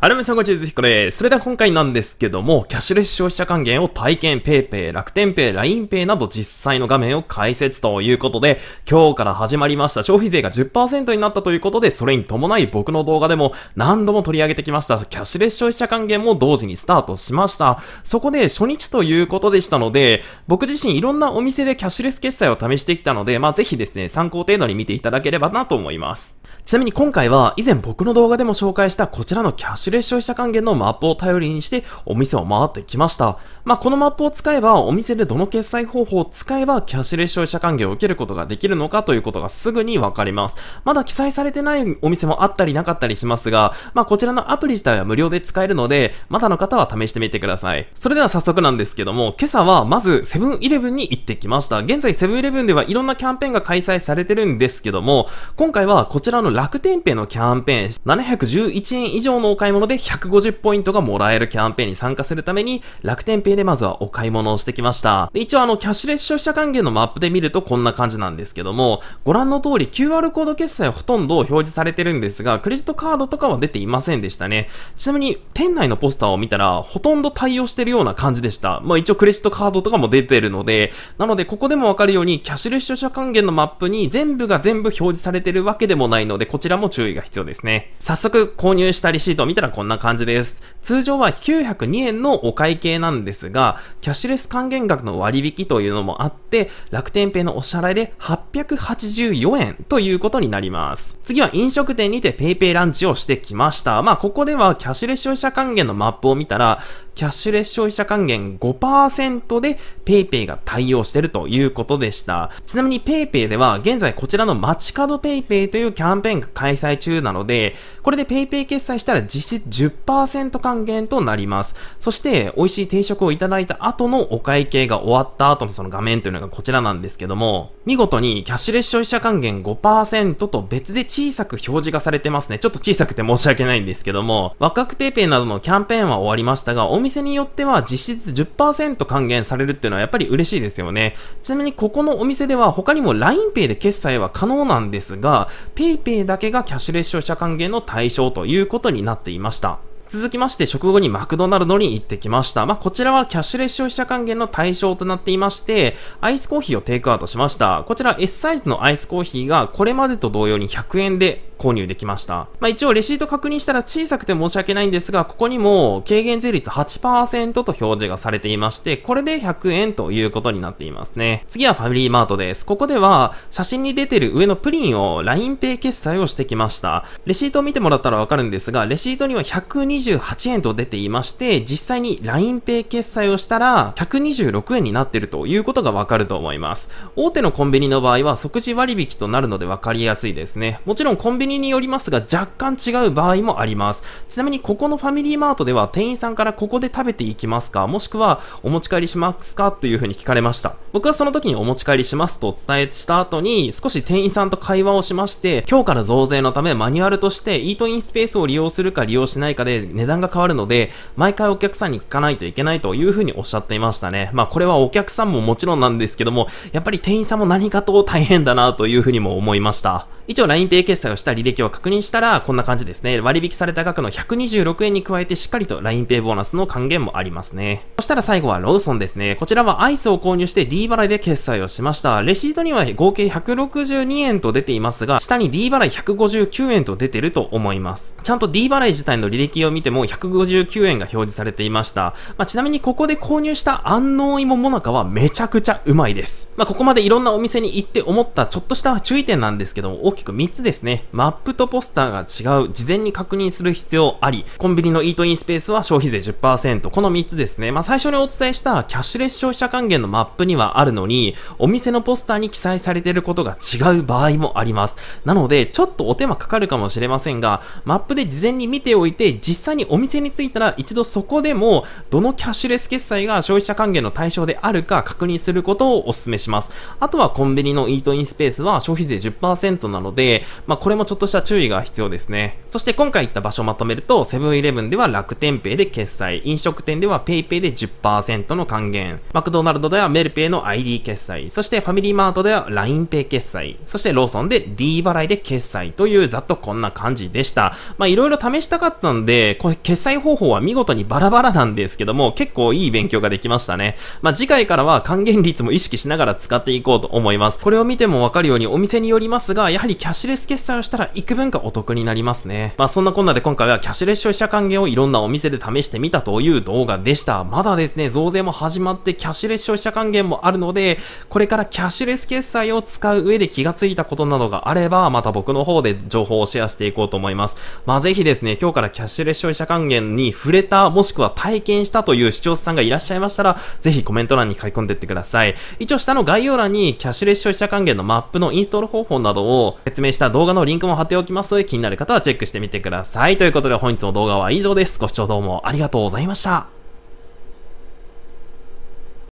はるみさんこんにちは、ずひこです。それでは今回なんですけども、キャッシュレス消費者還元を体験 PayPay、楽天 Pay、LINEPay など実際の画面を解説ということで、今日から始まりました消費税が10%になったということで、それに伴い僕の動画でも何度も取り上げてきました、キャッシュレス消費者還元も同時にスタートしました。そこで初日ということでしたので、僕自身いろんなお店でキャッシュレス決済を試してきたので、まあぜひですね、参考程度に見ていただければなと思います。ちなみに今回は以前僕の動画でも紹介したこちらのキャッシュ指令消費者還元のマップを頼りにしてお店を回ってきました。まあ、このマップを使えばお店でどの決済方法を使えばキャッシュレス消費者還元を受けることができるのかということがすぐにわかります。まだ記載されてないお店もあったりなかったりしますが、まあ、こちらのアプリ自体は無料で使えるので、まだの方は試してみてください。それでは早速なんですけども、今朝はまずセブンイレブンに行ってきました。現在セブンイレブンではいろんなキャンペーンが開催されてるんですけども、今回はこちらの楽天ペイのキャンペーン、711円以上のお買い物物で150ポイントがもらえるキャンペーンに参加するために、楽天ペイでまずはお買い物をしてきました。で一応あの、キャッシュレス消費者還元のマップで見るとこんな感じなんですけども、ご覧の通り QR コード決済はほとんど表示されてるんですが、クレジットカードとかは出ていませんでしたね。ちなみに、店内のポスターを見たら、ほとんど対応してるような感じでした。まあ一応クレジットカードとかも出てるので、なのでここでもわかるように、キャッシュレス消費者還元のマップに全部が全部表示されてるわけでもないので、こちらも注意が必要ですね。早速、購入したレシートを見たららこんな感じです。通常は902円のお会計なんですが、キャッシュレス還元額の割引というのもあって、楽天ペイのお支払いで884円ということになります。次は飲食店にて PayPay ランチをしてきました。まあ、ここではキャッシュレス消費者還元のマップを見たら、キャッシュレス消費者還元5%で PayPay が対応してるということでした。ちなみに PayPay では現在こちらの街角 PayPay というキャンペーンが開催中なので、これで PayPay 決済したら実質10%還元となります。そして、美味しい定食をいただいた後のお会計が終わった後のその画面というのがこちらなんですけども、見事にキャッシュレス消費者還元5%と別で小さく表示がされてますね。ちょっと小さくて申し訳ないんですけども、若くペイペイなどのキャンペーンは終わりましたが、お店によっては実質10%還元されるっていうのはやっぱり嬉しいですよね。ちなみにここのお店では他にも LINEPay で決済は可能なんですが、PayPay だけがキャッシュレス消費者還元の対象ということになっています。ました。続きまして食後にマクドナルドに行ってきました。まあ、こちらはキャッシュレス消費者還元の対象となっていまして、アイスコーヒーをテイクアウトしました。こちら S サイズのアイスコーヒーがこれまでと同様に100円で購入できました。まあ、一応レシート確認したら小さくて申し訳ないんですが、ここにも軽減税率8%と表示がされていまして、これで100円ということになっていますね。次はファミリーマートです。ここでは写真に出てる上のプリンを LINEPay 決済をしてきました。レシートを見てもらったらわかるんですが、レシートには128円と出ていまして、実際に LINEPay 決済をしたら126円になってるということがわかると思います。大手のコンビニの場合は即時割引となるのでわかりやすいですね。もちろんコンビニ国によりますが若干違う場合もあります。ちなみにここのファミリーマートでは店員さんからここで食べていきますかもしくはお持ち帰りしますかという風に聞かれました。僕はその時にお持ち帰りしますと伝えした後に少し店員さんと会話をしまして今日から増税のためマニュアルとしてイートインスペースを利用するか利用しないかで値段が変わるので毎回お客さんに聞かないといけないという風におっしゃっていましたね。まあこれはお客さんももちろんなんですけどもやっぱり店員さんも何かと大変だなという風にも思いました。一応 LINEPay 決済をした履歴を確認したら、こんな感じですね。割引された額の126円に加えてしっかりと LINEPay ボーナスの還元もありますね。そしたら最後はローソンですね。こちらはアイスを購入して D 払いで決済をしました。レシートには合計162円と出ていますが、下に D 払い159円と出てると思います。ちゃんと D 払い自体の履歴を見ても159円が表示されていました。まあ、ちなみにここで購入した安納芋もなかはめちゃくちゃうまいです。まあ、ここまでいろんなお店に行って思ったちょっとした注意点なんですけど、も、きく3つですね。マップとポスターが違う、事前に確認する必要あり、コンビニのイートインスペースは消費税10%、この3つですね。まあ、最初にお伝えしたキャッシュレス消費者還元のマップにはあるのに、お店のポスターに記載されていることが違う場合もあります。なので、ちょっとお手間かかるかもしれませんが、マップで事前に見ておいて、実際にお店に着いたら一度そこでも、どのキャッシュレス決済が消費者還元の対象であるか確認することをお勧めします。あとはコンビニのイートインスペースは消費税10%なのので、まあ、これもちょっとした注意が必要ですね。そして今回行った場所をまとめると、セブンイレブンでは楽天ペイで決済、飲食店では PayPay で10%の還元、マクドナルドではメルペイの ID 決済、そしてファミリーマートでは LINEPay 決済、そしてローソンで D 払いで決済というざっとこんな感じでした。まあいろいろ試したかったんで、これ決済方法は見事にバラバラなんですけども、結構いい勉強ができましたね。まあ次回からは還元率も意識しながら使っていこうと思います。これを見てもわかるようにお店によりますが、やはりキャッシュレス決済をしたら幾分かお得になりますね。まあそんなこんなで今回はキャッシュレス消費者還元をいろんなお店で試してみたという動画でした。まだですね、増税も始まってキャッシュレス消費者還元もあるので、これからキャッシュレス決済を使う上で気がついたことなどがあれば、また僕の方で情報をシェアしていこうと思います。まあぜひですね、今日からキャッシュレス消費者還元に触れた、もしくは体験したという視聴者さんがいらっしゃいましたら、ぜひコメント欄に書き込んでってください。一応下の概要欄にキャッシュレス消費者還元のマップのインストール方法などを説明した動画のリンクも貼っておきますので、気になる方はチェックしてみてください。ということで本日の動画は以上です。ご視聴どうもありがとうございました。